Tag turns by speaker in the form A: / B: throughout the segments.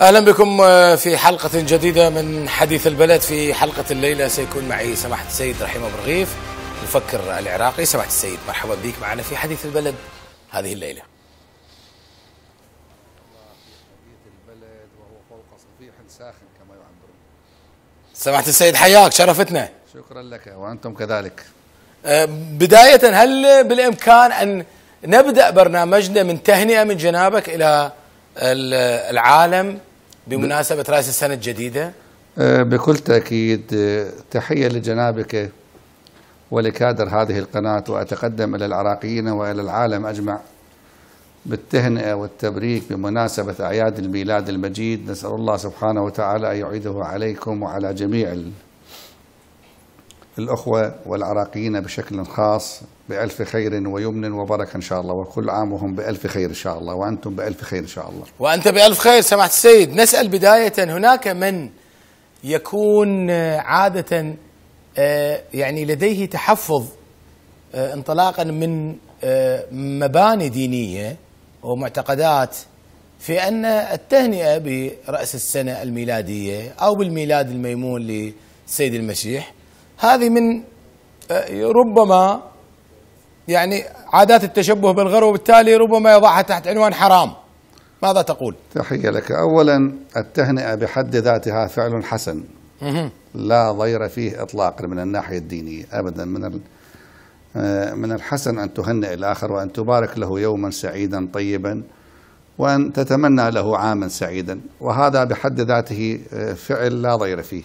A: اهلا بكم آه، في حلقة جديدة من حديث البلد في حلقة الليلة سيكون معي سماحة السيد رحيم ابو رغيف مفكر العراقي سماحة السيد مرحبا بك معنا في حديث البلد هذه الليلة
B: البلد وهو فوق صفيح ساخن
A: كما يعبرون سماحة السيد حياك شرفتنا
B: شكرا لك وانتم كذلك
A: آه، بداية هل بالامكان ان نبدا برنامجنا من تهنئة من جنابك الى العالم بمناسبة رأس السنة الجديدة
B: آه، بكل تأكيد آه، تحية لجنابك ولكادر هذه القناة وأتقدم إلى العراقيين وإلى العالم أجمع بالتهنئة والتبريك بمناسبة أعياد الميلاد المجيد نسأل الله سبحانه وتعالى أن يعيده عليكم وعلى جميع الأخوة والعراقيين بشكل خاص بألف خير ويمن وبركة إن شاء الله وكل عام وهم بألف خير إن شاء الله وأنتم بألف خير إن شاء الله
A: وأنت بألف خير سمعت السيد نسأل بداية هناك من يكون آه، عادة آه، يعني لديه تحفظ آه، انطلاقا من مباني دينية ومعتقدات في أن التهنئة برأس السنة الميلادية أو بالميلاد الميمون للسيد المسيح هذه من ربما يعني عادات التشبه بالغير وبالتالي ربما يضعها تحت عنوان حرام
B: ماذا تقول؟ تحية لك أولا التهنئة بحد ذاتها فعل حسن لا ضير فيه إطلاقا من الناحية الدينية أبدا من آه، من الحسن أن تهنئ الآخر وأن تبارك له يوما سعيدا طيبا وأن تتمنى له عاما سعيدا وهذا بحد ذاته آه، فعل لا ضير فيه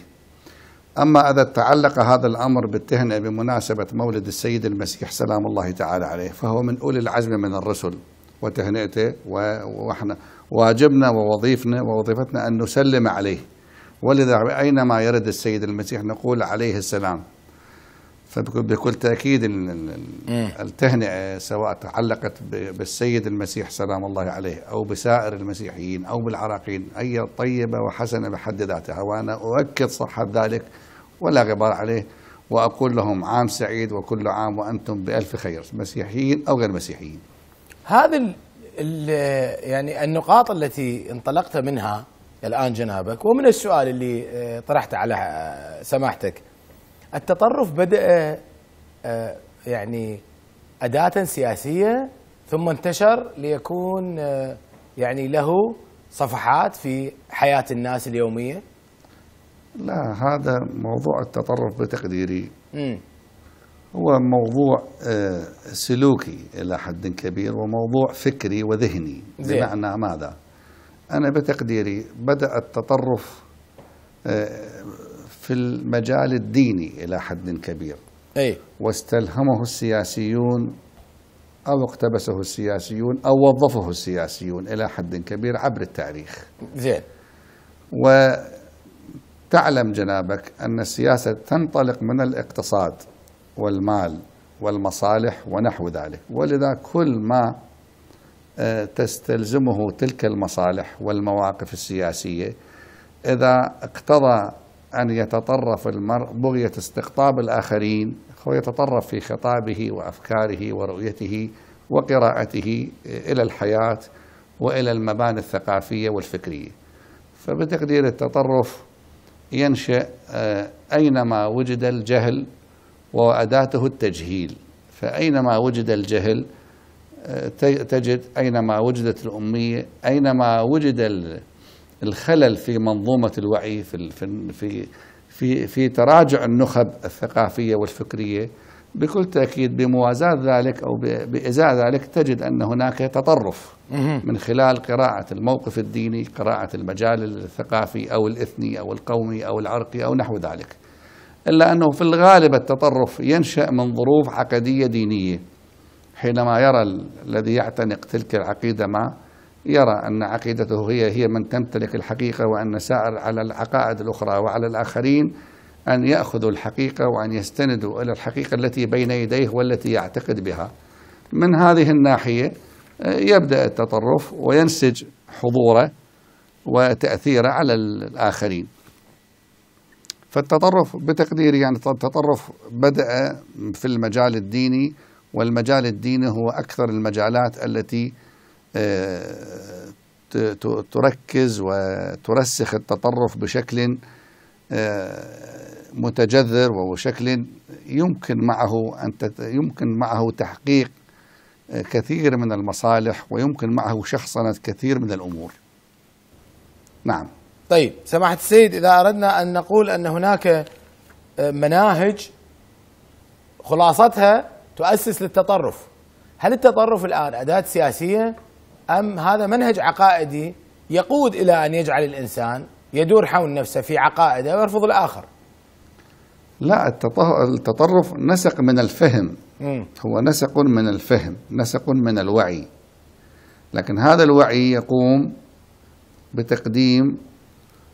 B: أما إذا تعلق هذا الأمر بالتهنئة بمناسبة مولد السيد المسيح سلام الله تعالى عليه فهو من أولي العزم من الرسل وتهنئته وإحنا واجبنا ووظيفنا ووظيفتنا أن نسلم عليه ولذا أينما يرد السيد المسيح نقول عليه السلام فبكل تأكيد إيه. التهنئة سواء تعلقت بالسيد المسيح سلام الله عليه أو بسائر المسيحيين أو بالعراقيين أي طيبة وحسنة بحد ذاتها وأنا أؤكد صحة ذلك ولا غبار عليه وأقول لهم عام سعيد وكل عام وأنتم بألف خير مسيحيين أو غير مسيحيين
A: هذا ال يعني النقاط التي انطلقت منها الآن جنابك ومن السؤال اللي آه، طرحته على سماحتك التطرف بدأ آه، آه، يعني أداة سياسية ثم انتشر ليكون يعني له صفحات في حياة الناس اليومية
B: لا هذا موضوع التطرف بتقديري هو موضوع آه، سلوكي إلى حد كبير وموضوع فكري وذهني بمعنى ماذا أنا بتقديري بدأ التطرف آه، في المجال الديني إلى حد كبير أي. واستلهمه السياسيون أو اقتبسه السياسيون أو وظفه السياسيون إلى حد كبير عبر التاريخ زين و تعلم جنابك أن السياسة تنطلق من الاقتصاد والمال والمصالح ونحو ذلك ولذا كل ما آه، تستلزمه تلك المصالح والمواقف السياسية إذا اقتضى أن يتطرف المرء بغية استقطاب الآخرين هو يتطرف في خطابه وأفكاره ورؤيته وقراءته آه، إلى الحياة وإلى المباني الثقافية والفكرية فبتقدير التطرف ينشأ آه، أينما وجد الجهل وأداته التجهيل فأينما وجد الجهل آه، تجد أينما وجدت الأمية أينما وجد الخلل في منظومة الوعي في في في في تراجع النخب الثقافية والفكرية بكل تأكيد بموازاة ذلك أو بإزاء ذلك تجد أن هناك تطرف من خلال قراءة الموقف الديني قراءة المجال الثقافي أو الإثني أو القومي أو العرقي أو نحو ذلك إلا أنه في الغالب التطرف ينشأ من ظروف عقدية دينية حينما يرى الذي يعتنق تلك العقيدة ما يرى أن عقيدته هي هي من تمتلك الحقيقة وأن سائر على العقائد الأخرى وعلى الآخرين أن يأخذوا الحقيقة وأن يستندوا إلى الحقيقة التي بين يديه والتي يعتقد بها من هذه الناحية آه، يبدأ التطرف وينسج حضوره وتأثيره على الآخرين فالتطرف بتقديري يعني التطرف بدأ في المجال الديني والمجال الديني هو أكثر المجالات التي آه، تركز وترسخ التطرف بشكل آه، متجذر وهو شكل يمكن معه أن يمكن معه تحقيق آه، كثير من المصالح ويمكن معه شخصنة كثير من الأمور نعم
A: طيب سماحة السيد إذا أردنا أن نقول أن هناك آه، مناهج خلاصتها تؤسس للتطرف هل التطرف الآن أداة سياسية أم هذا منهج عقائدي يقود إلى أن يجعل الإنسان يدور حول نفسه في عقائده ويرفض الآخر
B: لا التطرف نسق من الفهم هو نسق من الفهم نسق من الوعي لكن هذا الوعي يقوم بتقديم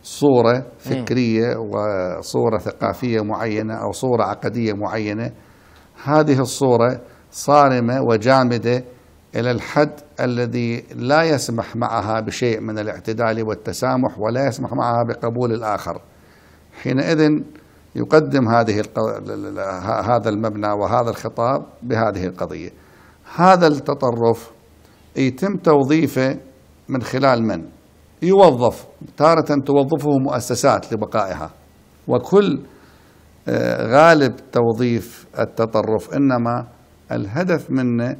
B: صورة فكرية وصورة ثقافية معينة أو صورة عقدية معينة هذه الصورة صارمة وجامدة إلى الحد الذي لا يسمح معها بشيء من الاعتدال والتسامح ولا يسمح معها بقبول الآخر حينئذ يقدم هذه القو... هذا المبنى وهذا الخطاب بهذه القضية هذا التطرف يتم توظيفه من خلال من يوظف تارة توظفه مؤسسات لبقائها وكل آه، غالب توظيف التطرف إنما الهدف منه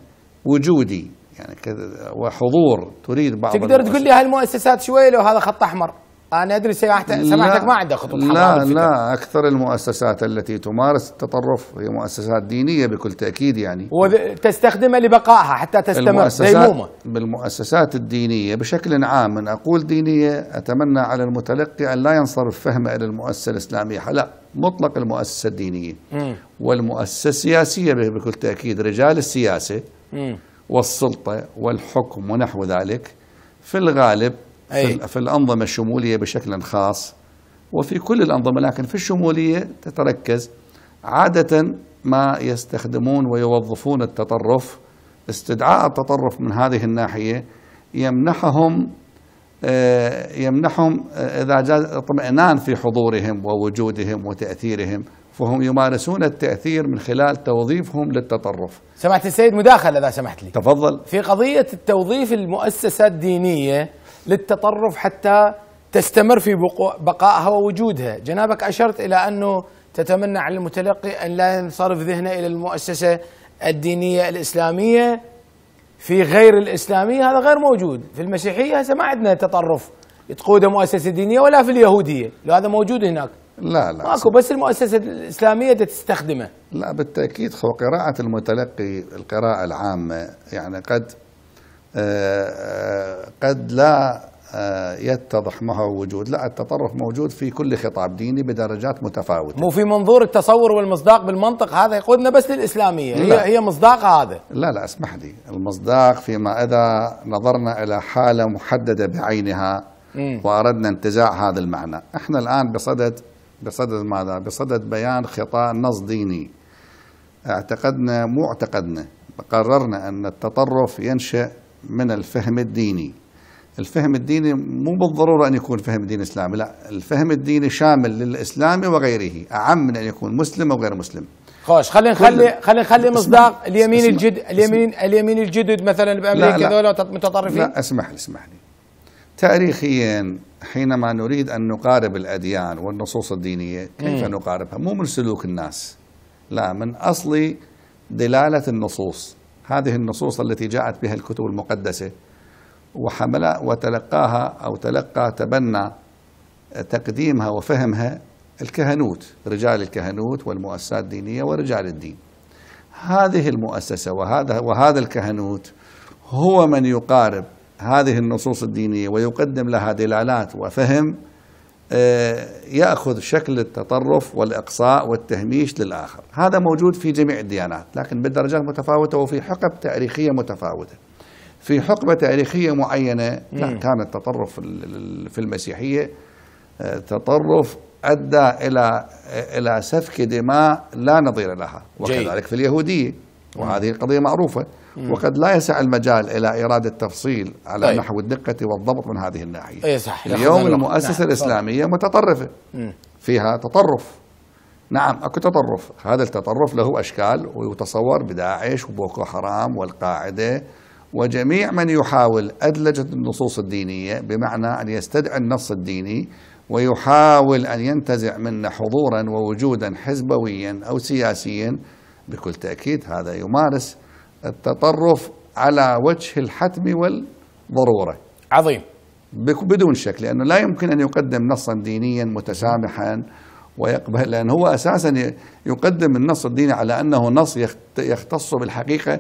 B: وجودي يعني كذا وحضور تريد بعض تقدر تقول لي
A: هالمؤسسات شوي لو هذا خط أحمر أنا أدري سماحتك ما عندها خطوط حمراء لا
B: لا أكثر المؤسسات التي تمارس التطرف هي مؤسسات دينية بكل تأكيد يعني
A: وتستخدمها لبقائها حتى تستمر ديمومة
B: بالمؤسسات الدينية بشكل عام من أقول دينية أتمنى على المتلقي أن لا ينصرف فهمه إلى المؤسسة الإسلامية لا مطلق المؤسسة الدينية والمؤسسة السياسية بكل تأكيد رجال السياسة والسلطة والحكم ونحو ذلك في الغالب أي. في الأنظمة الشمولية بشكل خاص وفي كل الأنظمة لكن في الشمولية تتركز عادة ما يستخدمون ويوظفون التطرف استدعاء التطرف من هذه الناحية يمنحهم آه، يمنحهم آه، إذا جاز اطمئنان في حضورهم ووجودهم وتأثيرهم فهم يمارسون التأثير من خلال توظيفهم للتطرف
A: سمعت السيد مداخلة إذا سمحت
B: لي تفضل في
A: قضية التوظيف المؤسسة الدينية للتطرف حتى تستمر في بقائها ووجودها جنابك أشرت إلى أنه تتمنى على المتلقي أن لا ينصرف ذهنه إلى المؤسسة الدينية الإسلامية في غير الإسلامية هذا غير موجود في المسيحية هسه ما عندنا تطرف تقوده مؤسسة دينية ولا في اليهودية لو هذا موجود هناك لا لا ماكو بس المؤسسة الإسلامية تستخدمه
B: لا بالتأكيد خو قراءة المتلقي القراءة العامة يعني قد قد لا آه، يتضح ما هو وجود لا التطرف موجود في كل خطاب ديني بدرجات متفاوتة
A: مو في منظور التصور والمصداق بالمنطق هذا يقودنا بس للإسلامية لا. هي هي مصداق هذا
B: لا لا اسمح لي المصداق فيما إذا نظرنا إلى حالة محددة بعينها مم. وأردنا انتزاع هذا المعنى احنا الآن بصدد بصدد ماذا بصدد بيان خطاء نص ديني اعتقدنا مو اعتقدنا قررنا أن التطرف ينشأ من الفهم الديني الفهم الديني مو بالضرورة أن يكون فهم دين إسلامي لا الفهم الديني شامل للإسلام وغيره أعم من أن يكون مسلم أو غير مسلم خوش خلينا نخلي خلينا نخلي مصداق اليمين الجد اليمين
A: اليمين الجدد مثلا بامريكا ذولا متطرفين لا
B: اسمح لي اسمح لي تاريخيا حينما نريد ان نقارب الاديان والنصوص الدينيه كيف نقاربها؟ مو من سلوك الناس لا من اصل دلاله النصوص هذه النصوص التي جاءت بها الكتب المقدسة وحمل وتلقاها أو تلقى تبنى تقديمها وفهمها الكهنوت رجال الكهنوت والمؤسسات الدينية ورجال الدين هذه المؤسسة وهذا, وهذا الكهنوت هو من يقارب هذه النصوص الدينية ويقدم لها دلالات وفهم آه، ياخذ شكل التطرف والاقصاء والتهميش للاخر، هذا موجود في جميع الديانات، لكن بالدرجات متفاوته وفي حقب تاريخيه متفاوته. في حقبه تاريخيه معينه كان التطرف في المسيحيه آه، تطرف ادى الى الى سفك دماء لا نظير لها، وكذلك في اليهوديه وهذه القضيه معروفه. وقد لا يسع المجال إلى إرادة تفصيل على طيب. نحو الدقة والضبط من هذه الناحية أي صح. اليوم المؤسسة نعم. الإسلامية متطرفة مم. فيها تطرف نعم اكو تطرف، هذا التطرف له اشكال ويتصور بداعش وبوكو حرام والقاعده وجميع من يحاول ادلجه النصوص الدينيه بمعنى ان يستدعي النص الديني ويحاول ان ينتزع منه حضورا ووجودا حزبويا او سياسيا بكل تاكيد هذا يمارس التطرف على وجه الحتم والضروره. عظيم. بدون شك لانه لا يمكن ان يقدم نصا دينيا متسامحا ويقبل لان هو اساسا يقدم النص الديني على انه نص يختص بالحقيقه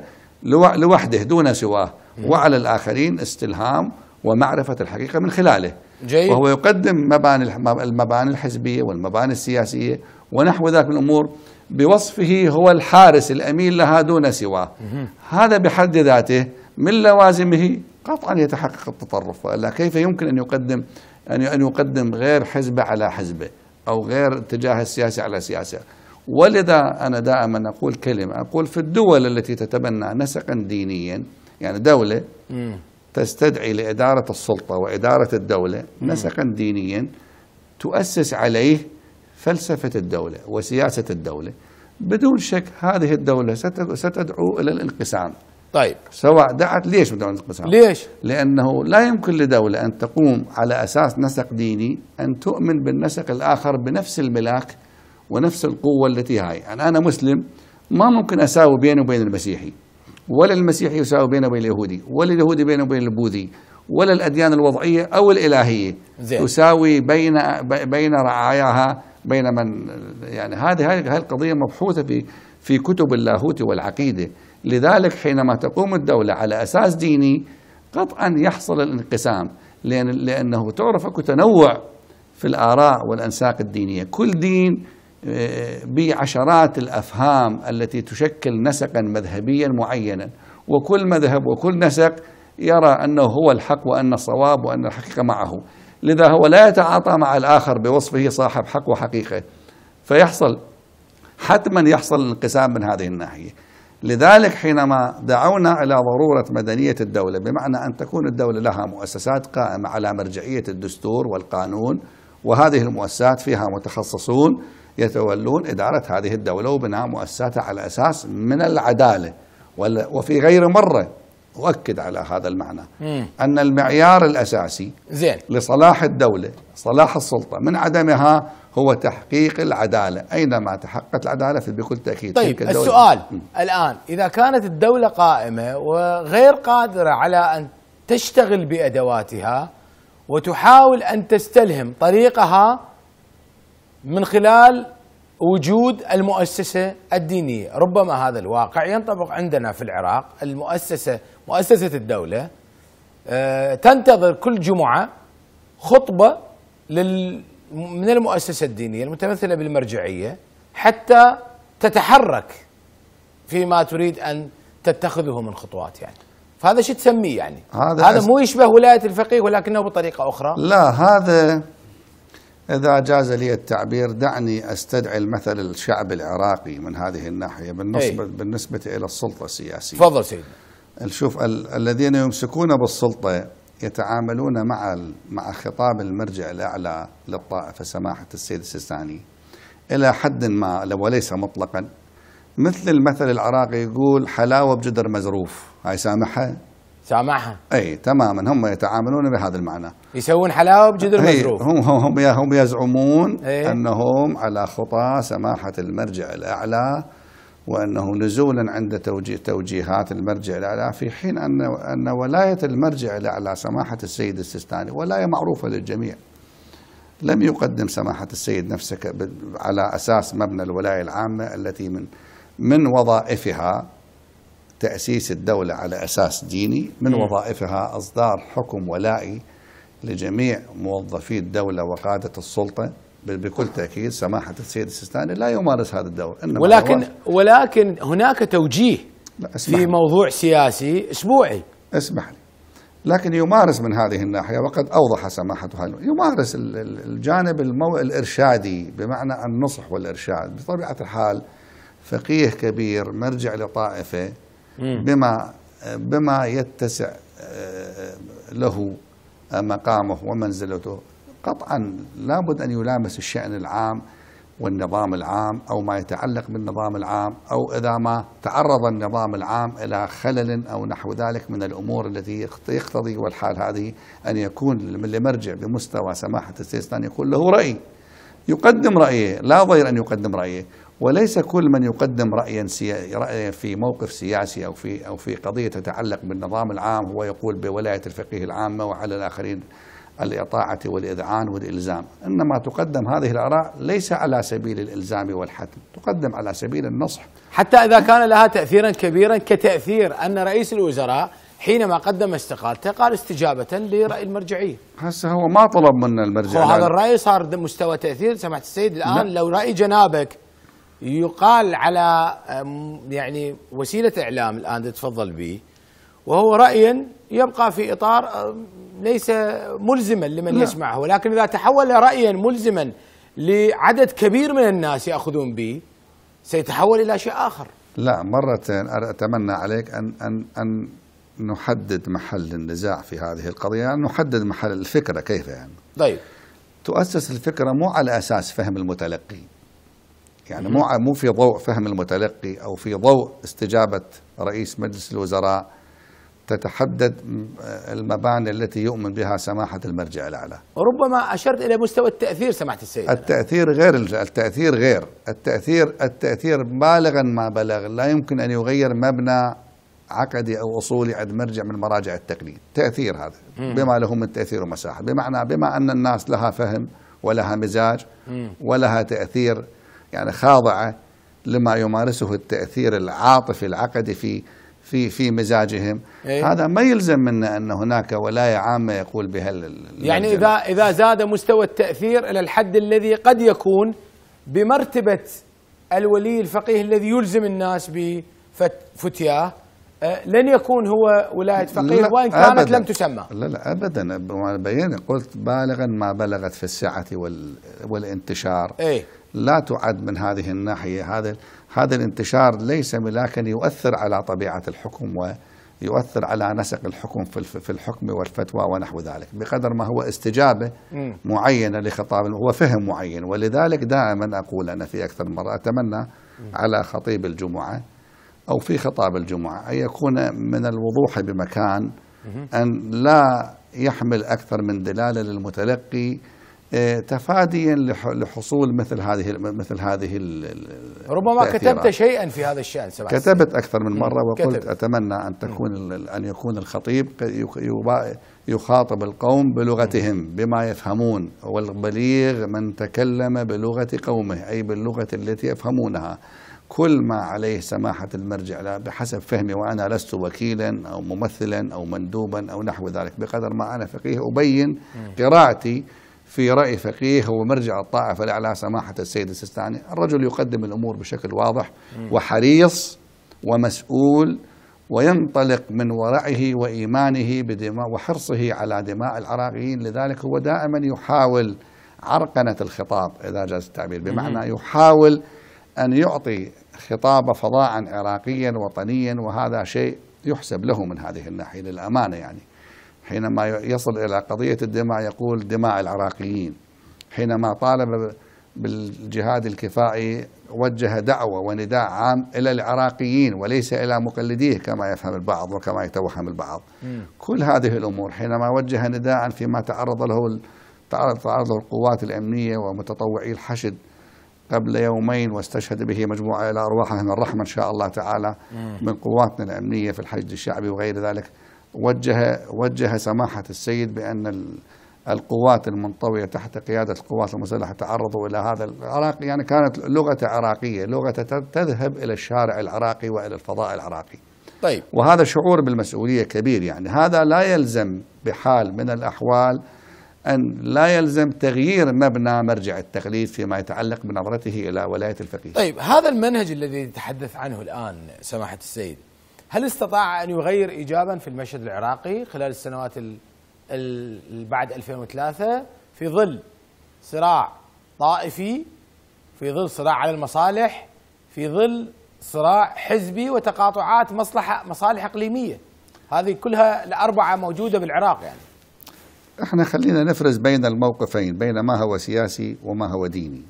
B: لوحده دون سواه وعلى الاخرين استلهام ومعرفه الحقيقه من خلاله. جيد. وهو يقدم مباني المباني الحزبيه والمباني السياسيه ونحو ذلك من الامور بوصفه هو الحارس الأمين لها دون سواه هذا بحد ذاته من لوازمه قطعا يتحقق التطرف وإلا كيف يمكن أن يقدم أن يقدم غير حزبه على حزبه أو غير اتجاه السياسي على سياسة ولذا أنا دائما أقول كلمة أقول في الدول التي تتبنى نسقا دينيا يعني دولة تستدعي لإدارة السلطة وإدارة الدولة نسقا دينيا تؤسس عليه فلسفة الدولة وسياسة الدولة بدون شك هذه الدولة ستدعو إلى الانقسام طيب سواء دعت ليش بدون الانقسام ليش لأنه لا يمكن لدولة أن تقوم على أساس نسق ديني أن تؤمن بالنسق الآخر بنفس الملاك ونفس القوة التي هاي يعني أنا مسلم ما ممكن أساوي بيني وبين المسيحي ولا المسيحي يساوي بينه وبين اليهودي ولا اليهودي بينه وبين البوذي ولا الأديان الوضعية أو الإلهية زين. تساوي بين بين رعاياها بينما يعني هذه هذه القضيه مبحوثه في في كتب اللاهوت والعقيده لذلك حينما تقوم الدوله على اساس ديني قطعا يحصل الانقسام لان لانه تعرف اكو تنوع في الاراء والانساق الدينيه كل دين آه، بعشرات الافهام التي تشكل نسقا مذهبيا معينا وكل مذهب وكل نسق يرى انه هو الحق وان الصواب وان الحقيقه معه لذا هو لا يتعاطى مع الآخر بوصفه صاحب حق وحقيقة فيحصل حتما يحصل الانقسام من هذه الناحية لذلك حينما دعونا إلى ضرورة مدنية الدولة بمعنى أن تكون الدولة لها مؤسسات قائمة على مرجعية الدستور والقانون وهذه المؤسسات فيها متخصصون يتولون إدارة هذه الدولة وبناء مؤسساتها على أساس من العدالة وفي غير مرة أؤكد على هذا المعنى مم. أن المعيار الأساسي زين. لصلاح الدولة صلاح السلطة من عدمها هو تحقيق العدالة أينما تحققت العدالة في بكل تأكيد طيب السؤال مم.
A: الآن إذا كانت الدولة قائمة وغير قادرة على أن تشتغل بأدواتها وتحاول أن تستلهم طريقها من خلال وجود المؤسسة الدينية ربما هذا الواقع ينطبق عندنا في العراق المؤسسة مؤسسة الدولة آه، تنتظر كل جمعة خطبة لل من المؤسسة الدينية المتمثلة بالمرجعية حتى تتحرك فيما تريد أن تتخذه من خطوات يعني فهذا شو تسميه يعني هذا, هذا مو يشبه ولاية الفقيه ولكنه بطريقة أخرى
B: لا هذا إذا جاز لي التعبير دعني أستدعي المثل الشعب العراقي من هذه الناحية بالنسبة, إيه. بالنسبة إلى السلطة السياسية تفضل سيدنا شوف ال الذين يمسكون بالسلطة يتعاملون مع مع خطاب المرجع الأعلى للطائفة سماحة السيد السيستاني إلى حد ما وليس مطلقا مثل المثل العراقي يقول حلاوة بجدر مزروف هاي سامحها سامحها اي تماما هم يتعاملون بهذا المعنى
A: يسوون حلاوه
B: بجدر مزروف هم هم هم يزعمون انهم على خطى سماحه المرجع الاعلى وأنه نزولا عند توجيه توجيهات المرجع الأعلى في حين أن أن ولاية المرجع الأعلى سماحة السيد السيستاني ولاية معروفة للجميع لم يقدم سماحة السيد نفسك على أساس مبنى الولاية العامة التي من من وظائفها تأسيس الدولة على أساس ديني من وظائفها إصدار حكم ولائي لجميع موظفي الدولة وقادة السلطة بكل تاكيد سماحه السيد السيستاني لا يمارس هذا الدور إنما ولكن ولكن هناك توجيه في لي. موضوع سياسي اسبوعي اسمح لي لكن يمارس من هذه الناحيه وقد اوضح سماحته يمارس الجانب المو... الارشادي بمعنى النصح والارشاد بطبيعه الحال فقيه كبير مرجع لطائفه بما بما يتسع آه، له آه، مقامه ومنزلته قطعا لابد أن يلامس الشأن العام والنظام العام أو ما يتعلق بالنظام العام أو إذا ما تعرض النظام العام إلى خلل أو نحو ذلك من الأمور التي يقتضي والحال هذه أن يكون لمرجع بمستوى سماحة السيستاني يكون له رأي يقدم رأيه لا ضير أن يقدم رأيه وليس كل من يقدم رأيا رأيا في موقف سياسي أو في أو في قضية تتعلق بالنظام العام هو يقول بولاية الفقيه العامة وعلى الآخرين الإطاعة والإذعان والإلزام إنما تقدم هذه الآراء ليس على سبيل الإلزام والحتم تقدم على سبيل النصح حتى إذا كان لها تأثيرا كبيرا كتأثير أن رئيس الوزراء حينما
A: قدم استقالته قال استجابة لرأي المرجعية
B: هسه هو ما طلب من المرجعية هذا الرأي
A: صار مستوى تأثير سمعت السيد الآن لا. لو رأي جنابك يقال على يعني وسيلة إعلام الآن تفضل به وهو رأي يبقى في إطار ليس ملزما لمن لا. نعم. يسمعه ولكن إذا تحول رأيا ملزما لعدد كبير من الناس يأخذون به سيتحول إلى شيء آخر
B: لا مرة أتمنى عليك أن أن أن نحدد محل النزاع في هذه القضية أن نحدد محل الفكرة كيف يعني طيب تؤسس الفكرة مو على أساس فهم المتلقي يعني مو مو في ضوء فهم المتلقي أو في ضوء استجابة رئيس مجلس الوزراء تتحدد المباني التي يؤمن بها سماحة المرجع الأعلى
A: ربما أشرت إلى مستوى التأثير سماحة السيد
B: التأثير غير التأثير غير التأثير التأثير بالغا ما بلغ لا يمكن أن يغير مبنى عقدي أو أصولي عند مرجع من مراجع التقليد تأثير هذا بما له من تأثير ومساحة بمعنى بما أن الناس لها فهم ولها مزاج ولها تأثير يعني خاضعة لما يمارسه التأثير العاطفي العقدي في في في مزاجهم إيه؟ هذا ما يلزم منا ان هناك ولايه عامه يقول بها يعني
A: اذا اذا زاد مستوى التاثير الى الحد الذي قد يكون بمرتبه الولي الفقيه الذي يلزم الناس بفتياه آه، لن يكون هو ولايه فقيه وان كانت أبداً لم تسمى
B: لا لا ابدا بينا قلت بالغا ما بلغت في السعه وال والانتشار إيه؟ لا تعد من هذه الناحية هذا هذا الانتشار ليس ملاكا يؤثر على طبيعة الحكم ويؤثر على نسق الحكم في الحكم والفتوى ونحو ذلك بقدر ما هو استجابة معينة لخطاب هو فهم معين ولذلك دائما أقول أنا في أكثر مرة أتمنى على خطيب الجمعة أو في خطاب الجمعة أن يكون من الوضوح بمكان أن لا يحمل أكثر من دلالة للمتلقي آه، تفاديا لحصول مثل هذه مثل هذه ربما كتبت
A: شيئا في هذا الشان سبع كتبت
B: اكثر من مره وقلت كتب. اتمنى ان تكون ان يكون الخطيب يخاطب القوم بلغتهم بما يفهمون والبليغ من تكلم بلغه قومه اي باللغه التي يفهمونها كل ما عليه سماحة المرجع لا بحسب فهمي وأنا لست وكيلا أو ممثلا أو مندوبا أو نحو ذلك بقدر ما أنا فقيه أبين قراءتي في رأي فقيه هو مرجع الطائفة الأعلى سماحة السيد السستاني الرجل يقدم الأمور بشكل واضح وحريص ومسؤول وينطلق من ورعه وإيمانه بدماء وحرصه على دماء العراقيين لذلك هو دائما يحاول عرقنة الخطاب إذا جاز التعبير بمعنى يحاول أن يعطي خطاب فضاء عراقيا وطنيا وهذا شيء يحسب له من هذه الناحية للأمانة يعني حينما يصل إلى قضية الدماء يقول دماء العراقيين حينما طالب بالجهاد الكفائي وجه دعوة ونداء عام إلى العراقيين وليس إلى مقلديه كما يفهم البعض وكما يتوهم البعض مم. كل هذه الأمور حينما وجه نداء فيما تعرض له تعرض له القوات الأمنية ومتطوعي الحشد قبل يومين واستشهد به مجموعة إلى أرواحهم الرحمة إن شاء الله تعالى مم. من قواتنا الأمنية في الحشد الشعبي وغير ذلك وجه وجه سماحة السيد بأن القوات المنطوية تحت قيادة القوات المسلحة تعرضوا إلى هذا العراقي يعني كانت لغته عراقية لغته تذهب إلى الشارع العراقي وإلى الفضاء العراقي طيب وهذا شعور بالمسؤولية كبير يعني هذا لا يلزم بحال من الأحوال أن لا يلزم تغيير مبنى مرجع التقليد فيما يتعلق بنظرته إلى ولاية الفقيه طيب
A: هذا المنهج الذي يتحدث عنه الآن سماحة السيد هل استطاع أن يغير إيجابا في المشهد العراقي خلال السنوات بعد 2003 في ظل صراع طائفي في ظل صراع على المصالح في ظل صراع حزبي وتقاطعات مصلحة مصالح إقليمية هذه كلها الأربعة موجودة بالعراق يعني
B: احنا خلينا نفرز بين الموقفين بين ما هو سياسي وما هو ديني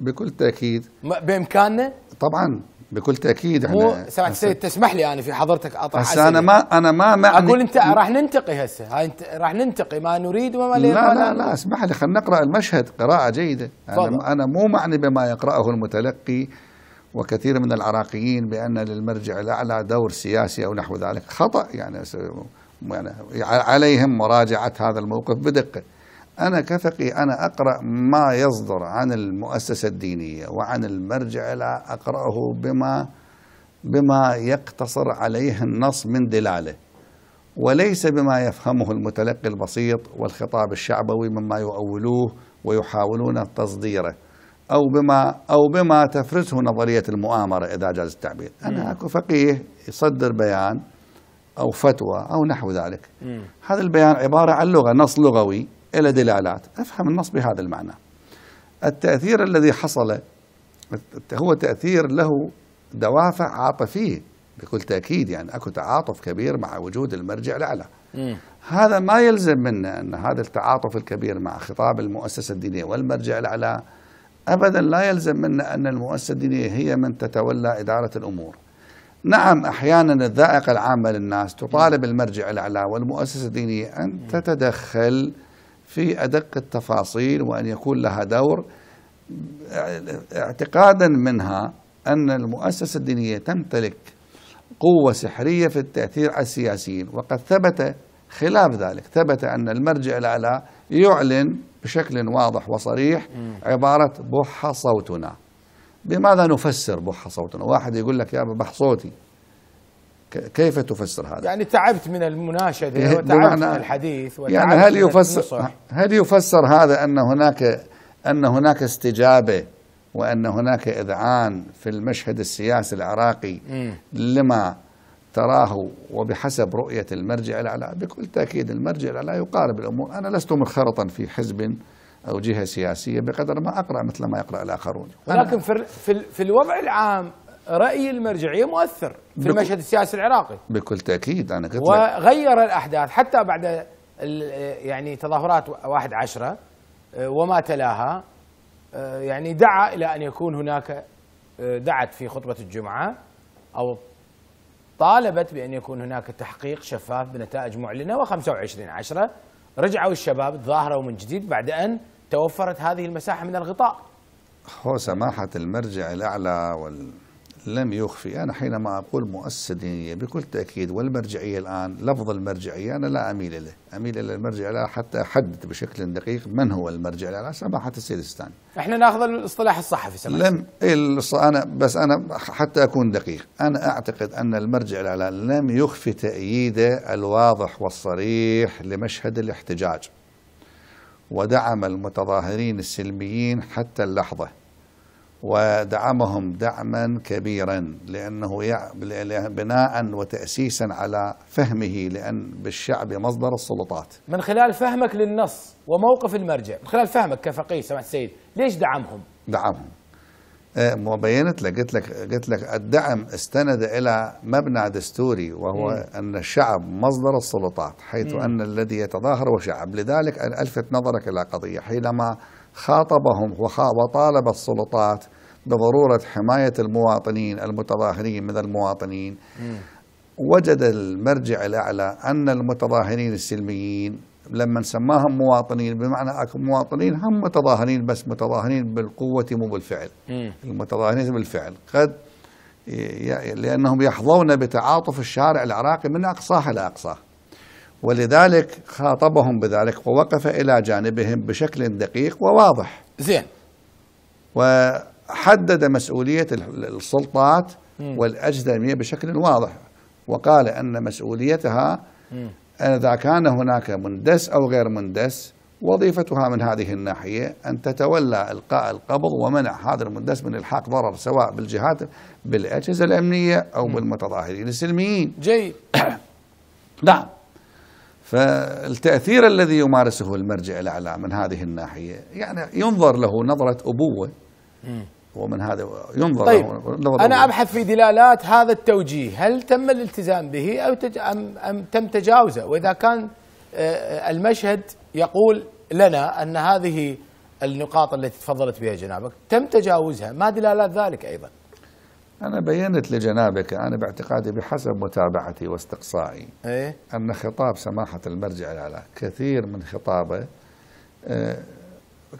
B: بكل تأكيد بإمكاننا؟ طبعا بكل تاكيد احنا مو سمعت
A: سيد تسمح لي انا في حضرتك اطرح هسه انا ما
B: انا ما معني اقول انت راح
A: ننتقي هسه هاي انت راح ننتقي ما نريد وما لا لا لا, لا
B: اسمح لي خلينا نقرا المشهد قراءه جيده انا انا مو معني بما يقراه المتلقي وكثير من العراقيين بان للمرجع الاعلى دور سياسي او نحو ذلك خطا يعني يعني عليهم مراجعه هذا الموقف بدقه أنا كفقي أنا أقرأ ما يصدر عن المؤسسة الدينية وعن المرجع لا أقرأه بما بما يقتصر عليه النص من دلاله وليس بما يفهمه المتلقي البسيط والخطاب الشعبوي مما يؤولوه ويحاولون تصديره أو بما أو بما تفرزه نظرية المؤامرة إذا جاز التعبير أنا أكو فقيه يصدر بيان أو فتوى أو نحو ذلك هذا البيان عبارة عن لغة نص لغوي إلى دلالات أفهم النص بهذا المعنى التأثير الذي حصل هو تأثير له دوافع عاطفية بكل تأكيد يعني أكو تعاطف كبير مع وجود المرجع الأعلى هذا ما يلزم منا أن هذا التعاطف الكبير مع خطاب المؤسسة الدينية والمرجع الأعلى أبدا لا يلزم منا أن المؤسسة الدينية هي من تتولى إدارة الأمور نعم احيانا الذائقه العامه للناس تطالب المرجع الاعلى والمؤسسه الدينيه ان تتدخل في أدق التفاصيل وأن يكون لها دور اعتقادا منها أن المؤسسة الدينية تمتلك قوة سحرية في التأثير على السياسيين وقد ثبت خلاف ذلك ثبت أن المرجع الأعلى يعلن بشكل واضح وصريح عبارة بح صوتنا بماذا نفسر بح صوتنا واحد يقول لك يا بح صوتي كيف تفسر هذا؟
A: يعني تعبت من المناشده إيه، وتعبت من الحديث يعني هل يفسر
B: هل يفسر هذا ان هناك ان هناك استجابه وان هناك اذعان في المشهد السياسي العراقي لما تراه وبحسب رؤيه المرجع الاعلى بكل تاكيد المرجع الاعلى يقارب الامور، انا لست منخرطا في حزب او جهه سياسيه بقدر ما اقرا مثل ما يقرا الاخرون
A: ولكن في في الوضع العام رأي المرجعية مؤثر في المشهد السياسي العراقي
B: بكل تأكيد أنا قلت وغير
A: الأحداث حتى بعد يعني تظاهرات واحد عشرة آه، وما تلاها آه، يعني دعا إلى أن يكون هناك آه، دعت في خطبة الجمعة أو طالبت بأن يكون هناك تحقيق شفاف بنتائج معلنة و25 10 رجعوا الشباب تظاهروا من جديد بعد أن توفرت هذه المساحة من الغطاء
B: هو سماحة المرجع الأعلى وال لم يخفي أنا حينما أقول مؤسسة دينية بكل تأكيد والمرجعية الآن لفظ المرجعية أنا لا أميل إليه أميل إلى المرجع لا حتى أحدد بشكل دقيق من هو المرجع لا سماحة السيد السيستاني
A: احنا ناخذ الاصطلاح الصحفي سماحة
B: لم أنا بس أنا حتى أكون دقيق أنا أعتقد أن المرجع الأعلى لم يخفي تأييده الواضح والصريح لمشهد الاحتجاج ودعم المتظاهرين السلميين حتى اللحظه ودعمهم دعما كبيرا لأنه بناء وتأسيسا على فهمه لأن بالشعب مصدر السلطات
A: من خلال فهمك للنص وموقف المرجع من خلال فهمك كفقيه سماحة السيد ليش دعمهم؟
B: دعمهم آه، ما بينت لك قلت لك قلت لك الدعم استند الى مبنى دستوري وهو مم. ان الشعب مصدر السلطات حيث مم. ان الذي يتظاهر هو شعب لذلك الفت نظرك الى قضيه حينما خاطبهم وطالب السلطات بضرورة حماية المواطنين المتظاهرين من المواطنين وجد المرجع الأعلى أن المتظاهرين السلميين لما سماهم مواطنين بمعنى مواطنين هم متظاهرين بس متظاهرين بالقوة مو بالفعل المتظاهرين بالفعل قد لأنهم يحظون بتعاطف الشارع العراقي من أقصاه إلى أقصاه ولذلك خاطبهم بذلك ووقف إلى جانبهم بشكل دقيق وواضح زين وحدد مسؤولية السلطات والأجهزة الأمنية بشكل واضح وقال أن مسؤوليتها إذا كان هناك مندس أو غير مندس وظيفتها من هذه الناحية أن تتولى إلقاء القبض ومنع هذا المندس من الحاق ضرر سواء بالجهات بالأجهزة الأمنية أو بالمتظاهرين السلميين جيد نعم فالتأثير الذي يمارسه المرجع الأعلى من هذه الناحية يعني ينظر له نظرة أبوة ومن هذا ينظر طيب له نظرة أنا أبوة.
A: أبحث في دلالات هذا التوجيه هل تم الالتزام به أو تج أم, أم تم تجاوزه وإذا كان آه، المشهد يقول لنا أن هذه النقاط التي تفضلت بها جنابك تم تجاوزها ما دلالات ذلك أيضا
B: أنا بينت لجنابك أنا باعتقادي بحسب متابعتي واستقصائي إيه؟ أن خطاب سماحة المرجع الأعلى كثير من خطابه آه،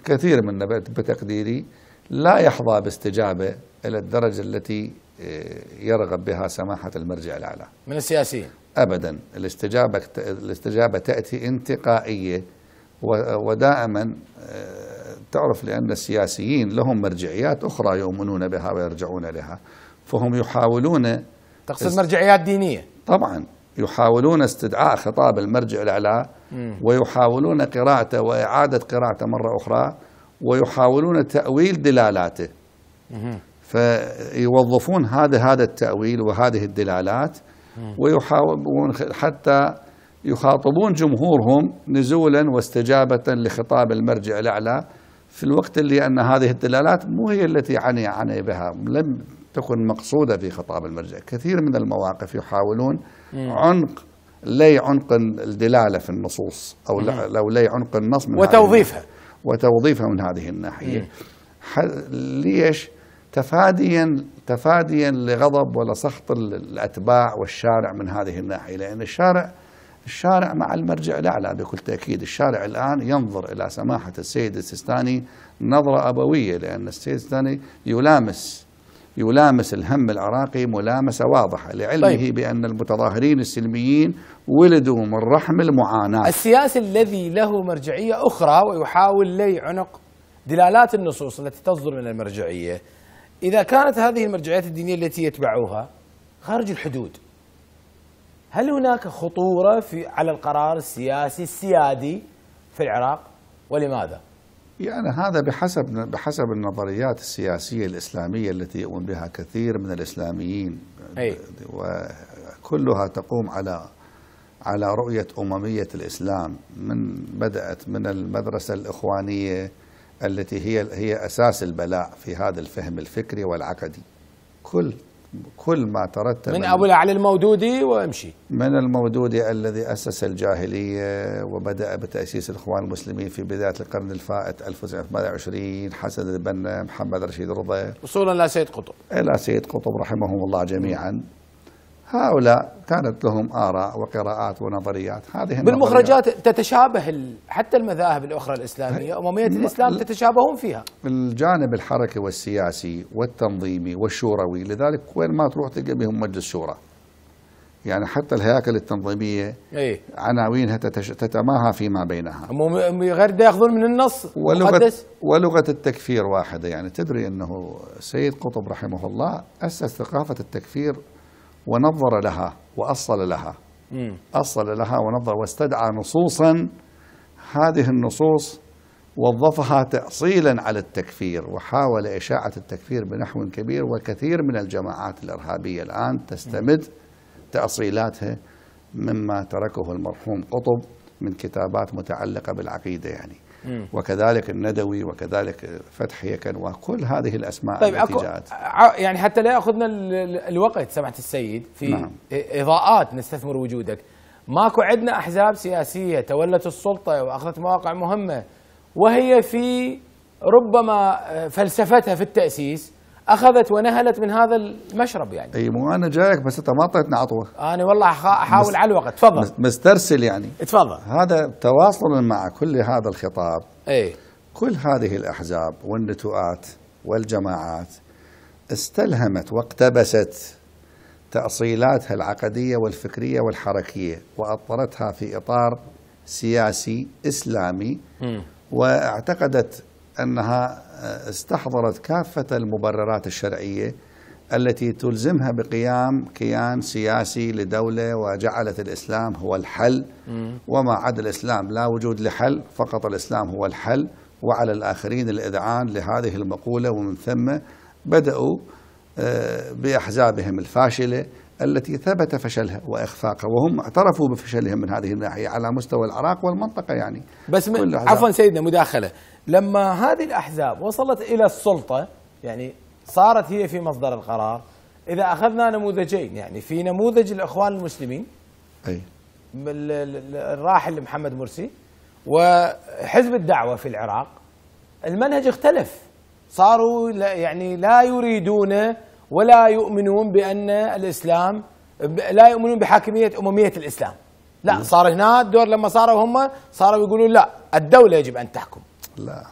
B: كثير من بتقديري لا يحظى باستجابة إلى الدرجة التي آه، يرغب بها سماحة المرجع الأعلى من السياسيين أبدا الاستجابة, الاستجابة تأتي انتقائية ودائما آه، تعرف لأن السياسيين لهم مرجعيات أخرى يؤمنون بها ويرجعون لها فهم يحاولون تقصد مرجعيات دينية طبعا يحاولون استدعاء خطاب المرجع الأعلى ويحاولون قراءته وإعادة قراءته مرة أخرى ويحاولون تأويل دلالاته فيوظفون هذا هذا التأويل وهذه الدلالات ويحاولون حتى يخاطبون جمهورهم نزولا واستجابة لخطاب المرجع الأعلى في الوقت اللي أن هذه الدلالات مو هي التي عني عني بها لم تكون مقصودة في خطاب المرجع كثير من المواقف يحاولون إيه. عنق لي عنق الدلالة في النصوص أو لو إيه. لي عنق النص من وتوظيفها وتوظيفها من هذه الناحية إيه. ليش تفاديا تفاديا لغضب ولسخط الأتباع والشارع من هذه الناحية لأن الشارع الشارع مع المرجع الأعلى بكل تأكيد الشارع الآن ينظر إلى سماحة السيد السيستاني نظرة أبوية لأن السيد السيستاني يلامس يلامس الهم العراقي ملامسة واضحة لعلمه طيب. بأن المتظاهرين السلميين ولدوا من رحم المعاناة
A: السياسي الذي له مرجعية أخرى ويحاول لي عنق دلالات النصوص التي تصدر من المرجعية إذا كانت هذه المرجعيات الدينية التي يتبعوها خارج الحدود هل هناك خطورة في على القرار السياسي السيادي في العراق ولماذا؟
B: يعني هذا بحسب بحسب النظريات السياسيه الاسلاميه التي يؤمن بها كثير من الاسلاميين أي. وكلها تقوم على على رؤيه امميه الاسلام من بدات من المدرسه الاخوانيه التي هي هي اساس البلاء في هذا الفهم الفكري والعقدي كل كل ما ترتب من أبو
A: العلي المودودي وامشي
B: من المودودي الذي أسس الجاهلية وبدأ بتأسيس الإخوان المسلمين في بداية القرن الفائت 1928 حسن البنا محمد رشيد رضا وصولا إلى سيد قطب إلى سيد قطب رحمهم الله جميعا هؤلاء كانت لهم آراء وقراءات ونظريات هذه بالمخرجات
A: تتشابه حتى المذاهب الأخرى الإسلامية أممية الإسلام تتشابهون فيها
B: الجانب الحركي والسياسي والتنظيمي والشوروي لذلك وين ما تروح تلقى بهم مجلس شورى يعني حتى الهياكل التنظيمية أي. عناوينها تتش... تتماهى فيما بينها هم غير ياخذون من النص ولغة, مقدس. ولغة التكفير واحدة يعني تدري أنه سيد قطب رحمه الله أسس ثقافة التكفير ونظر لها وأصل لها أصل لها ونظر واستدعى نصوصا هذه النصوص وظفها تأصيلا على التكفير وحاول إشاعة التكفير بنحو كبير وكثير من الجماعات الإرهابية الآن تستمد تأصيلاتها مما تركه المرحوم قطب من كتابات متعلقة بالعقيدة يعني وكذلك الندوي وكذلك فتحي كان وكل هذه الاسماء طيب التي جاءت
A: يعني حتى لا ياخذنا الوقت سمعت السيد في نعم. اضاءات نستثمر وجودك ماكو عندنا احزاب سياسيه تولت السلطه واخذت مواقع مهمه وهي في ربما آه، فلسفتها في التاسيس اخذت ونهلت من هذا المشرب يعني
B: اي مو انا جايك بس انت ما اعطيتني عطوه
A: انا والله احاول على
B: الوقت تفضل مسترسل يعني تفضل هذا تواصلا مع كل هذا الخطاب اي كل هذه الاحزاب والنتوءات والجماعات استلهمت واقتبست تأصيلاتها العقدية والفكرية والحركية وأطرتها في إطار سياسي إسلامي م. واعتقدت أنها آه، استحضرت كافة المبررات الشرعية التي تلزمها بقيام كيان سياسي لدولة وجعلت الإسلام هو الحل وما عدا الإسلام لا وجود لحل فقط الإسلام هو الحل وعلى الآخرين الإذعان لهذه المقولة ومن ثم بدأوا آه، بأحزابهم الفاشلة التي ثبت فشلها واخفاقها وهم اعترفوا بفشلهم من هذه الناحيه على مستوى العراق والمنطقه يعني بس عفوا سيدنا مداخله لما هذه
A: الاحزاب وصلت الى السلطه يعني صارت هي في مصدر القرار اذا اخذنا نموذجين يعني في نموذج الاخوان المسلمين اي الراحل محمد مرسي وحزب الدعوه في العراق المنهج اختلف صاروا يعني لا يريدون ولا يؤمنون بأن الإسلام لا يؤمنون بحاكمية أممية الإسلام لا صار هنا الدور لما صاروا هم صاروا يقولون لا الدولة يجب أن تحكم
B: لا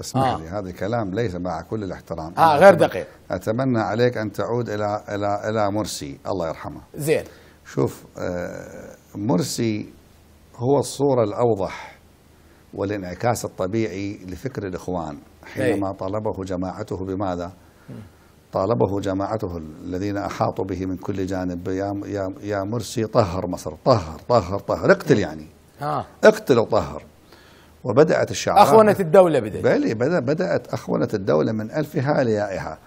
B: اسمح آه. لي هذا كلام ليس مع كل الاحترام آه غير دقيق أتمنى عليك أن تعود إلى إلى إلى مرسي الله يرحمه زين شوف آه، مرسي هو الصورة الأوضح والانعكاس الطبيعي لفكر الإخوان حينما إيه. طلبه جماعته بماذا؟ طالبه جماعته الذين أحاطوا به من كل جانب يا يا يا مرسي طهر مصر طهر طهر طهر اقتل يعني ها. آه. اقتل وطهر وبدأت الشعراء أخونة الدولة بدأت بلي بدأت أخونة الدولة من ألفها ليائها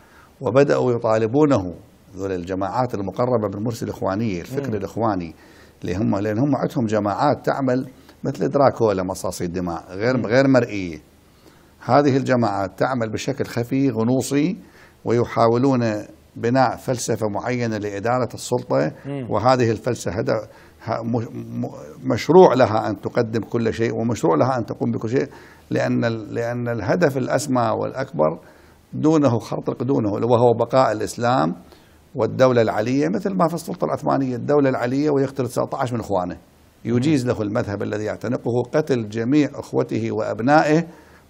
B: وبدأوا يطالبونه ذول الجماعات المقربة من مرسي الإخوانية الفكر الإخواني اللي هم لأن هم عندهم جماعات تعمل مثل دراكولا مصاصي الدماء غير غير مرئية هذه الجماعات تعمل بشكل خفي غنوصي ويحاولون بناء فلسفة معينة لإدارة السلطة وهذه الفلسفة هذا مشروع لها أن تقدم كل شيء ومشروع لها أن تقوم بكل شيء لأن لأن الهدف الأسمى والأكبر دونه خرطق دونه وهو بقاء الإسلام والدولة العلية مثل ما في السلطة العثمانية الدولة العلية ويقتل 19 من إخوانه يجيز له المذهب الذي يعتنقه قتل جميع إخوته وأبنائه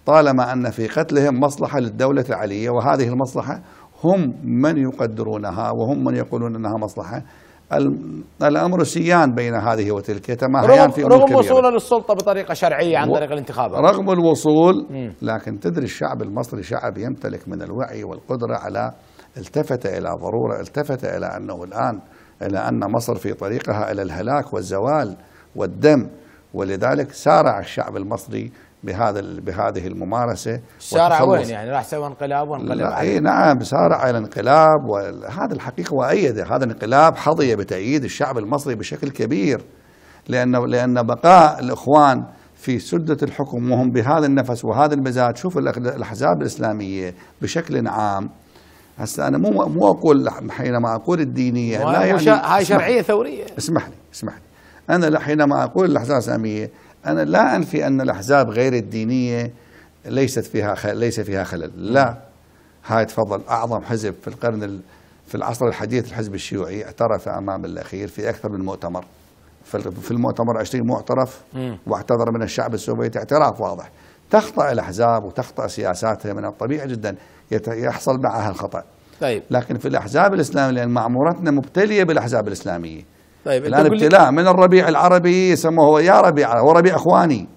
B: طالما أن في قتلهم مصلحة للدولة العلية وهذه المصلحة هم من يقدرونها وهم من يقولون أنها مصلحة الأمر سيان بين هذه وتلك يتماهيان في رغم كبيرة.
A: للسلطة بطريقة شرعية عن طريق الانتخابات رغم
B: الوصول لكن تدري الشعب المصري شعب يمتلك من الوعي والقدرة على التفت إلى ضرورة التفت إلى أنه الآن إلى أن مصر في طريقها إلى الهلاك والزوال والدم ولذلك سارع الشعب المصري بهذا بهذه الممارسه سارع وين يعني
A: راح سوى انقلاب وانقلب اي نعم سارع
B: الى انقلاب وهذا الحقيقه وايده هذا الانقلاب حظي بتاييد الشعب المصري بشكل كبير لانه لان بقاء الاخوان في سدة الحكم وهم بهذا النفس وهذا المزاج شوف الأحزاب الإسلامية بشكل عام هسه أنا مو مو أقول حينما أقول الدينية لا يعني هاي شرعية ثورية اسمح لي اسمح لي أنا حينما أقول الأحزاب الإسلامية أنا لا أنفي أن الأحزاب غير الدينية ليست فيها خلل ليس فيها خلل لا هاي تفضل أعظم حزب في القرن في العصر الحديث الحزب الشيوعي اعترف أمام الأخير في أكثر من مؤتمر في المؤتمر 20 معترف واعتذر من الشعب السوفيتي اعتراف واضح تخطأ الأحزاب وتخطأ سياساتها من الطبيعي جدا يحصل معها الخطأ طيب. لكن في الأحزاب الإسلامية لأن معمورتنا مبتلية بالأحزاب الإسلامية
A: طيب الآن ابتلاء
B: من الربيع العربي سموه يا ربيع هو ربيع إخواني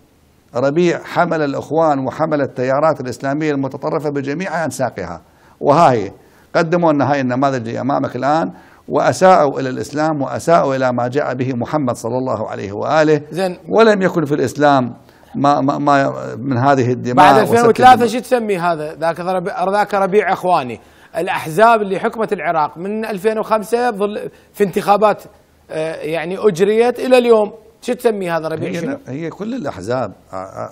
B: ربيع حمل الإخوان وحمل التيارات الإسلامية المتطرفة بجميع أنساقها وها هي قدموا لنا هاي النماذج أمامك الآن وأساءوا إلى الإسلام وأساءوا إلى ما جاء به محمد صلى الله عليه وآله زين ولم يكن في الإسلام ما ما, ما من هذه الدماء بعد 2003
A: شو تسمي هذا ذاك ذاك ربيع إخواني الأحزاب اللي حكمت العراق من 2005 في انتخابات آه، يعني اجريت الى اليوم شو تسمي هذا ربيع هي,
B: هي كل الاحزاب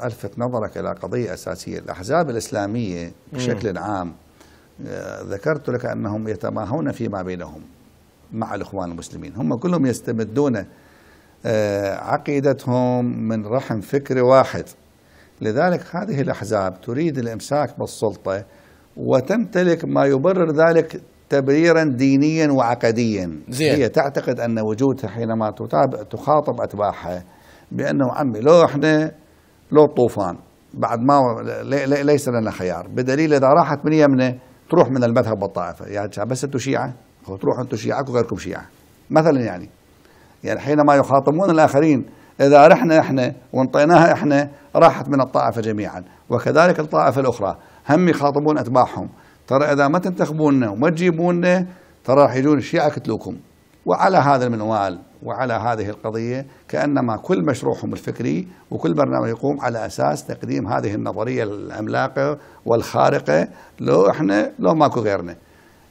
B: الفت نظرك الى قضيه اساسيه الاحزاب الاسلاميه بشكل عام ذكرت لك انهم يتماهون فيما بينهم مع الاخوان المسلمين هم كلهم يستمدون عقيدتهم من رحم فكر واحد لذلك هذه الاحزاب تريد الامساك بالسلطه وتمتلك ما يبرر ذلك تبريرا دينيا وعقديا زين. هي تعتقد أن وجودها حينما تتابع تخاطب أتباعها بأنه عمي لو إحنا لو الطوفان بعد ما ليس لنا خيار بدليل إذا راحت من يمنا تروح من المذهب والطائفة يعني بس أنتم شيعة تروح أنتم شيعة وغيركم شيعة مثلا يعني يعني حينما يخاطبون الآخرين إذا رحنا إحنا وانطيناها إحنا راحت من الطائفة جميعا وكذلك الطائفة الأخرى هم يخاطبون أتباعهم ترى إذا ما تنتخبونا وما تجيبونا ترى راح يجون الشيعة يقتلوكم وعلى هذا المنوال وعلى هذه القضية كأنما كل مشروعهم الفكري وكل برنامج يقوم على أساس تقديم هذه النظرية العملاقة والخارقة لو إحنا لو ماكو غيرنا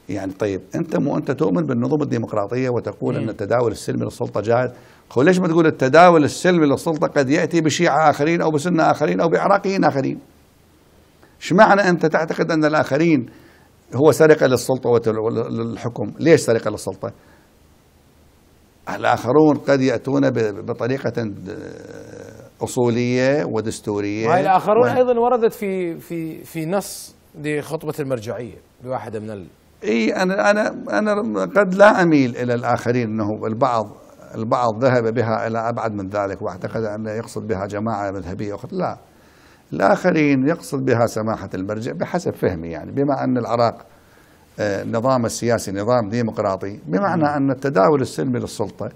B: يعني طيب أنت مو أنت تؤمن بالنظم الديمقراطية وتقول أن إيه. التداول السلمي للسلطة جاهز خو ليش ما تقول التداول السلمي للسلطة قد يأتي بشيعة آخرين أو بسنة آخرين أو بعراقيين آخرين شمعنى أنت تعتقد أن الآخرين هو سرقة للسلطة وللحكم ليش سرقة للسلطة الآخرون قد يأتون بطريقة أصولية ودستورية وهي الآخرون و... نعم.
A: أيضا وردت في في في نص لخطبة المرجعية بواحدة من ال...
B: اي انا انا انا قد لا اميل الى الاخرين انه البعض البعض ذهب بها الى ابعد من ذلك واعتقد انه يقصد بها جماعه مذهبيه اخرى لا الآخرين يقصد بها سماحة المرجع بحسب فهمي يعني بما أن العراق آه، نظام السياسي نظام ديمقراطي بمعنى أن التداول السلمي للسلطة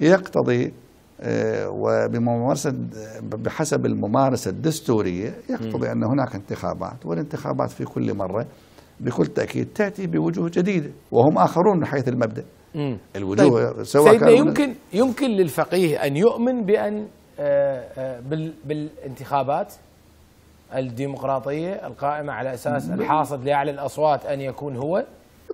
B: يقتضي آه، وبممارسة بحسب الممارسة الدستورية يقتضي أن هناك انتخابات والانتخابات في كل مرة بكل تأكيد تأتي بوجوه جديدة وهم آخرون من حيث المبدأ الوجوه طيب. سواء سيدنا يمكن
A: يمكن للفقيه أن يؤمن بأن آه، بالانتخابات الديمقراطية القائمة على أساس الحاصد لأعلى الأصوات أن يكون هو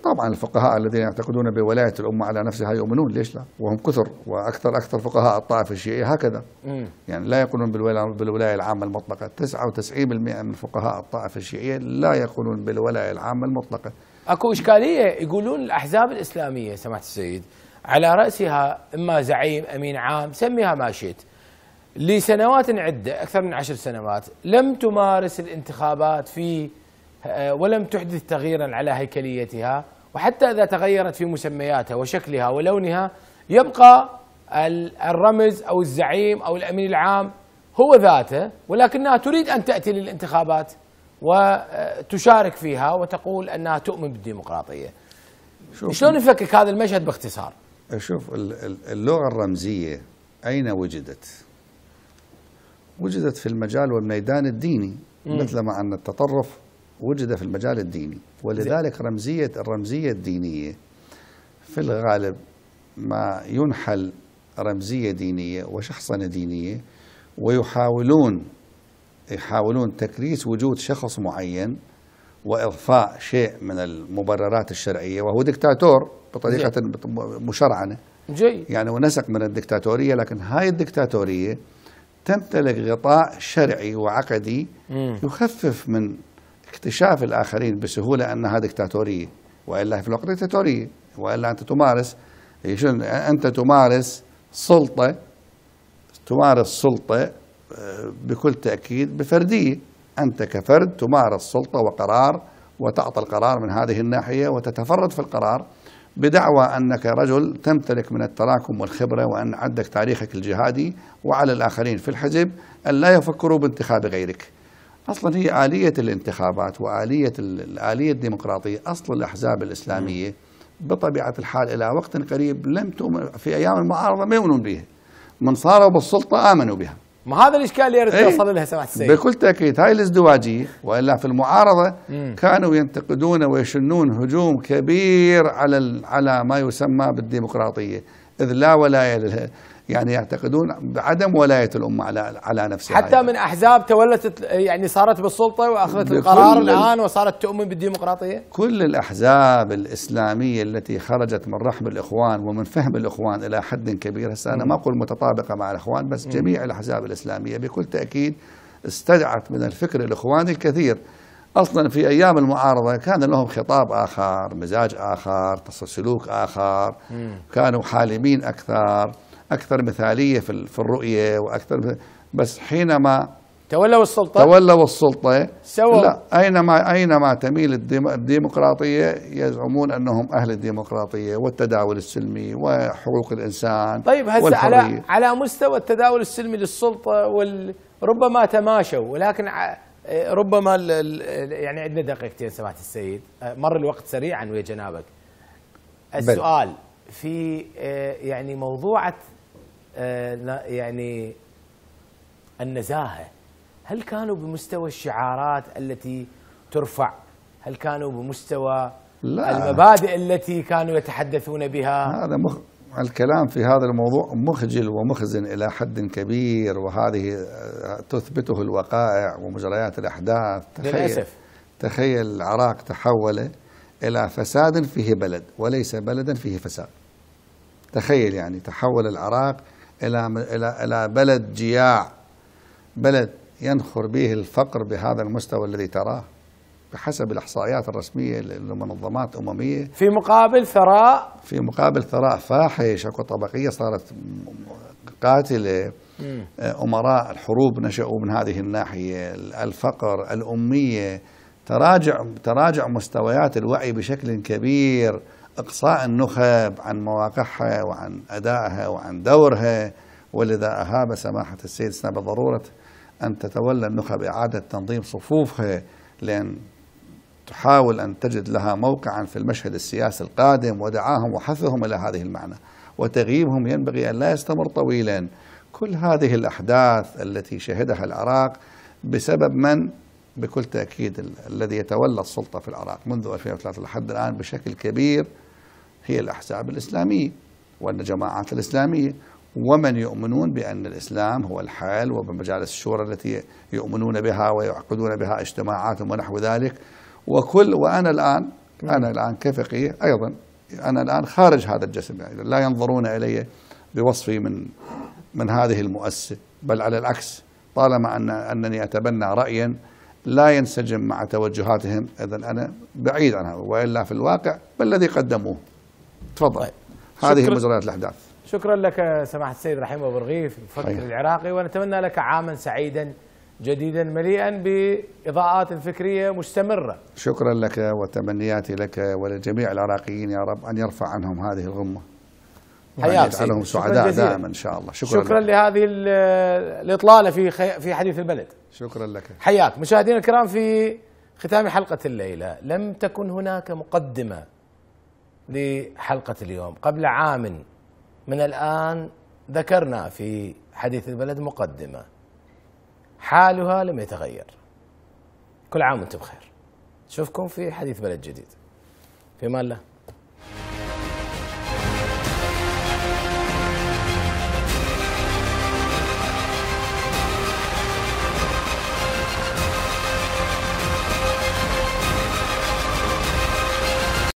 B: طبعا الفقهاء الذين يعتقدون بولاية الأمة على نفسها يؤمنون ليش لا وهم كثر وأكثر أكثر فقهاء الطائفة الشيعية هكذا مم. يعني لا يقولون بالولاية العامة المطلقة 99% من فقهاء الطائفة الشيعية لا يقولون بالولاية العامة المطلقة
A: اكو إشكالية يقولون الأحزاب الإسلامية سماحة السيد على رأسها إما زعيم أمين عام سميها ما شئت لسنوات عدة أكثر من عشر سنوات لم تمارس الانتخابات في آه، ولم تحدث تغييرا على هيكليتها وحتى إذا تغيرت في مسمياتها وشكلها ولونها يبقى الرمز أو الزعيم أو الأمين العام هو ذاته ولكنها تريد أن تأتي للانتخابات وتشارك فيها وتقول أنها تؤمن بالديمقراطية شلون نفكك هذا المشهد
B: باختصار شوف اللغة الرمزية أين وجدت وجدت في المجال والميدان الديني مثل ما أن التطرف وجد في المجال الديني ولذلك رمزية الرمزية الدينية في الغالب ما ينحل رمزية دينية وشخصنة دينية ويحاولون يحاولون تكريس وجود شخص معين وإضفاء شيء من المبررات الشرعية وهو دكتاتور بطريقة مشرعنة جيد يعني ونسق من الدكتاتورية لكن هاي الدكتاتورية تمتلك غطاء شرعي وعقدي يخفف من اكتشاف الآخرين بسهولة أنها دكتاتورية وإلا في الوقت دكتاتورية وإلا أنت تمارس يعني أنت تمارس سلطة تمارس سلطة آه، بكل تأكيد بفردية أنت كفرد تمارس سلطة وقرار وتعطى القرار من هذه الناحية وتتفرد في القرار بدعوى أنك رجل تمتلك من التراكم والخبرة وأن عندك تاريخك الجهادي وعلى الآخرين في الحزب أن لا يفكروا بانتخاب غيرك أصلا هي آلية الانتخابات وآلية الآلية الديمقراطية أصل الأحزاب الإسلامية بطبيعة الحال إلى وقت قريب لم تؤمن في أيام المعارضة ما يؤمنون بها من صاروا بالسلطة آمنوا بها ما هذا الاشكال اللي اريد اوصل إيه. لها سماحه السيد بكل تاكيد هاي الازدواجيه والا في المعارضه مم. كانوا ينتقدون ويشنون هجوم كبير على على ما يسمى بالديمقراطيه إذ لا ولاية يعني يعتقدون بعدم ولايه الامه على على نفسها حتى يعني.
A: من احزاب تولت يعني صارت بالسلطه واخذت القرار الان وصارت تؤمن بالديمقراطيه
B: كل الاحزاب الاسلاميه التي خرجت من رحم الاخوان ومن فهم الاخوان الى حد كبير هسه انا ما اقول متطابقه مع الاخوان بس جميع الاحزاب الاسلاميه بكل تاكيد استدعت من الفكر الاخواني الكثير أصلا في أيام المعارضة كان لهم خطاب آخر مزاج آخر سلوك آخر كانوا حالمين أكثر أكثر مثالية في الرؤية وأكثر بس حينما
A: تولوا السلطة
B: تولوا السلطة سووا لا أينما أينما تميل الديمقراطية يزعمون أنهم أهل الديمقراطية والتداول السلمي وحقوق الإنسان طيب هسه على
A: على مستوى التداول السلمي للسلطة وربما تماشوا ولكن إيه، ربما الـ الـ يعني عندنا دقيقتين سماحه السيد إيه، مر الوقت سريعا ويا جنابك السؤال في إيه، يعني موضوعه يعني النزاهه هل كانوا بمستوى الشعارات التي ترفع هل كانوا بمستوى لا. المبادئ التي كانوا يتحدثون بها
B: هذا مخ الكلام في هذا الموضوع مخجل ومخزن إلى حد كبير وهذه تثبته الوقائع ومجريات الأحداث تخيل للأسف تخيل العراق تحول إلى فساد فيه بلد وليس بلدا فيه فساد تخيل يعني تحول العراق إلى إلى إلى بلد جياع بلد ينخر به الفقر بهذا المستوى الذي تراه بحسب الإحصائيات الرسمية لمنظمات أممية في مقابل ثراء في مقابل ثراء فاحش أكو طبقية صارت قاتلة أمراء الحروب نشأوا من هذه الناحية الفقر الأمية تراجع تراجع مستويات الوعي بشكل كبير إقصاء النخب عن مواقعها وعن أدائها وعن دورها ولذا أهاب سماحة السيد سنا بضرورة أن تتولى النخب إعادة تنظيم صفوفها لأن تحاول أن تجد لها موقعا في المشهد السياسي القادم ودعاهم وحثهم إلى هذه المعنى وتغييبهم ينبغي أن لا يستمر طويلا كل هذه الأحداث التي شهدها العراق بسبب من بكل تأكيد الذي يتولى السلطة في العراق منذ 2003 لحد الآن بشكل كبير هي الأحزاب الإسلامية والجماعات الإسلامية ومن يؤمنون بأن الإسلام هو الحل وبمجالس الشورى التي يؤمنون بها ويعقدون بها اجتماعات ونحو ذلك وكل وأنا الآن نعم. أنا الآن كفقيه أيضا أنا الآن خارج هذا الجسم يعني لا ينظرون إلي بوصفي من من هذه المؤسسة بل على العكس طالما أن أنني أتبنى رأيا لا ينسجم مع توجهاتهم إذا أنا بعيد عنها وإلا في الواقع ما الذي قدموه تفضل طيب. هذه مجريات الأحداث
A: شكرا لك سماحة السيد رحيم أبو رغيف المفكر العراقي ونتمنى لك عاما سعيدا جديدا مليئا بإضاءات فكرية مستمرة
B: شكرا لك وتمنياتي لك ولجميع العراقيين يا رب أن يرفع عنهم هذه الغمة حياك يجعلهم سعداء دائما إن شاء الله شكرا, شكرا لك.
A: لهذه الإطلالة في خي... في حديث البلد شكرا لك حياك مشاهدينا الكرام في ختام حلقة الليلة لم تكن هناك مقدمة لحلقة اليوم قبل عام من الآن ذكرنا في حديث البلد مقدمه حالها لم يتغير كل عام وانتم بخير نشوفكم في حديث بلد جديد في مال الله